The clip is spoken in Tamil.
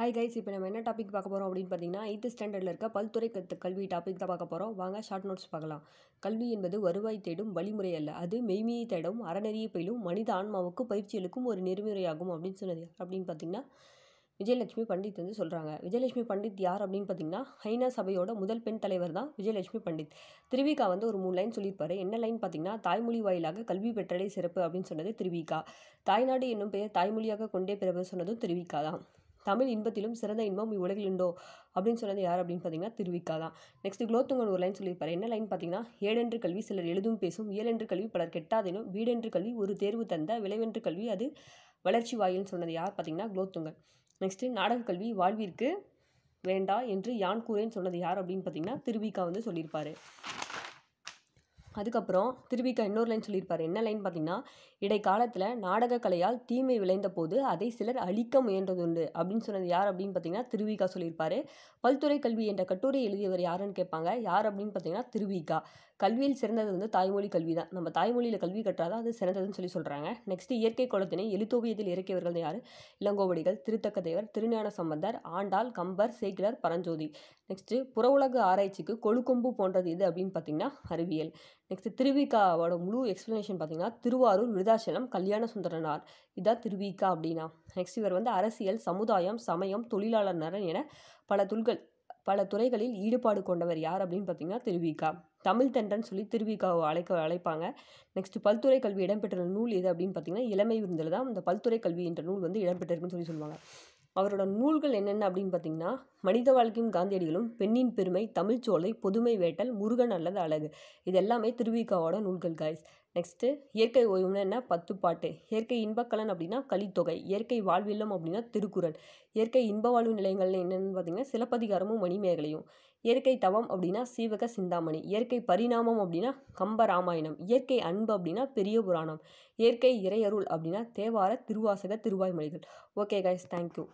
ஹாய் கைஸ் இப்போ நம்ம என்ன டாபிக் பார்க்க போகிறோம் அப்படின்னு பார்த்தீங்கன்னா எயித்து ஸ்டாண்டர்டில் இருக்க பல்துறை கத்து கல்வி டாபிக் தான் பார்க்க போகிறோம் வாங்க ஷார்ட் நோட்ஸ் பார்க்கலாம் கல்வி என்பது வருவாய் தேடும் வழிமுறை அல்ல அது மெய்மையை தேடும் அறநெறியை பயிலும் மனித ஆன்மாவுக்கு பயிற்சி அளிக்கும் ஒரு நெறிமுறையாகும் அப்படின்னு சொன்னது அப்படின்னு பார்த்தீங்கன்னா விஜயலட்சுமி பண்டித் வந்து சொல்கிறாங்க விஜயலட்சுமி பண்டித் யார் அப்படின்னு பார்த்தீங்கன்னா ஹைனா சபையோட முதல் பெண் தலைவர் தான் விஜயலட்சுமி பண்டித் திருவிகா வந்து ஒரு மூணு லைன் சொல்லியிருப்பாரு என்ன லைன் பார்த்தீங்கன்னா தாய்மொழி வாயிலாக கல்வி பெற்றலே சிறப்பு அப்படின்னு சொன்னது திருவிகா தாய்நாடு என்னும் பெயர் தாய்மொழியாக கொண்டே பிறப்பு சொன்னதும் திருவிகா தான் தமிழ் இன்பத்திலும் சிறந்த இன்பம் இவ்வுலகில் உண்டோ அப்படின்னு சொன்னது யார் அப்படின்னு பார்த்தீங்கன்னா திருவிக்கா தான் நெக்ஸ்ட் குலோத்துங்கன் ஒரு லைன் சொல்லியிருப்பார் என்ன லைன் பார்த்தீங்கன்னா ஏழென்று கல்வி சிலர் எழுதும் பேசும் இயலென்று கல்வி பலர் கெட்டாதேனும் வீடென்று கல்வி ஒரு தேர்வு தந்த விளைவென்று கல்வி அது வளர்ச்சி வாயில்னு சொன்னது யார் பார்த்தீங்கன்னா குலோத்துங்கன் நெக்ஸ்ட்டு நாடக கல்வி வாழ்விற்கு வேண்டா என்று யான் கூறேன்னு சொன்னது யார் அப்படின்னு பார்த்தீங்கன்னா திருவிக்கா வந்து சொல்லியிருப்பார் அதுக்கப்புறம் திருவிக்க இன்னொரு லைன் சொல்லியிருப்பார் என்ன லைன் பார்த்தீங்கன்னா இடைக்காலத்தில் நாடகக்கலையால் தீமை விளைந்த போது அதை சிலர் அழிக்க முயன்றதுண்டு அப்படின்னு சொன்னது யார் அப்படின்னு பார்த்தீங்கன்னா திருவிக்கா சொல்லியிருப்பார் பல்துறை கல்வி என்ற கட்டுரை எழுதியவர் யாருன்னு கேட்பாங்க யார் அப்படின்னு பார்த்தீங்கன்னா திருவிக்கா கல்வியில் சிறந்தது வந்து தாய்மொழி கல்வி தான் நம்ம தாய்மொழியில் கல்வி கற்றாதான் அது சிறந்ததுன்னு சொல்லி சொல்கிறாங்க நெக்ஸ்ட் இயற்கை குளத்தினை எழுத்தோவியத்தில் இறக்கியவர்கள் யார் இளங்கோவடிகள் திருத்தக்க தேவர் திருஞான சம்பந்தர் ஆண்டாள் கம்பர் சேக்கிலர் பரஞ்சோதி நெக்ஸ்ட்டு புறவுலக ஆராய்ச்சிக்கு கொழுக்கொம்பு போன்றது இது அப்படின்னு பார்த்தீங்கன்னா அறிவியல் நெக்ஸ்ட் திருவிகாவோட முழு எக்ஸ்ப்ளனேஷன் பார்த்தீங்கன்னா திருவாரூர் விருதாச்சலம் கல்யாண சுந்தரனார் இதான் திருவிகா அப்படின்னா நெக்ஸ்ட் இவர் வந்து அரசியல் சமுதாயம் சமயம் தொழிலாளர் நலன் என பல துல்கள் பல துறைகளில் ஈடுபாடு கொண்டவர் யார் அப்படின்னு பார்த்தீங்கன்னா திருவிகா தமிழ் தென்றன் சொல்லி திருவிகாவை அழைக்க அழைப்பாங்க நெக்ஸ்ட் பல்துறை கல்வி இடம்பெற்ற நூல் எது அப்படின்னு பார்த்தீங்கன்னா இளமை விருந்தில் தான் இந்த பல்துறை கல்வி என்ற நூல் வந்து இடம்பெற்றிருக்குன்னு சொல்லி சொல்லுவாங்க அவரோட நூல்கள் என்னென்ன அப்படின்னு பார்த்தீங்கன்னா மனித வாழ்க்கையும் காந்தியடிகளும் பெண்ணின் பெருமை தமிழ்ச்சோலை புதுமை வேட்டல் முருகன் அல்லது அழகு இது எல்லாமே திருவிக்காவோட நூல்கள் காய்ஸ் நெக்ஸ்ட்டு இயற்கை ஓய்வுனா என்ன பத்து பாட்டு இயற்கை இன்பக்கலன் அப்படின்னா கலித்தொகை இயற்கை வாழ்வில்லம் அப்படின்னா திருக்குறள் இயற்கை இன்ப வாழ்வு நிலையங்கள்ல என்னென்னு பார்த்தீங்கன்னா சிலப்பதிகாரமும் மணிமேகலையும் இயற்கை தவம் அப்படின்னா சீவக சிந்தாமணி இயற்கை பரிணாமம் அப்படின்னா கம்ப ராமாயணம் இயற்கை அன்பு அப்படின்னா பெரிய புராணம் இயற்கை இறையருள் அப்படின்னா தேவார திருவாசக திருவாய்மொழிகள் ஓகே கைஸ் தேங்க்யூ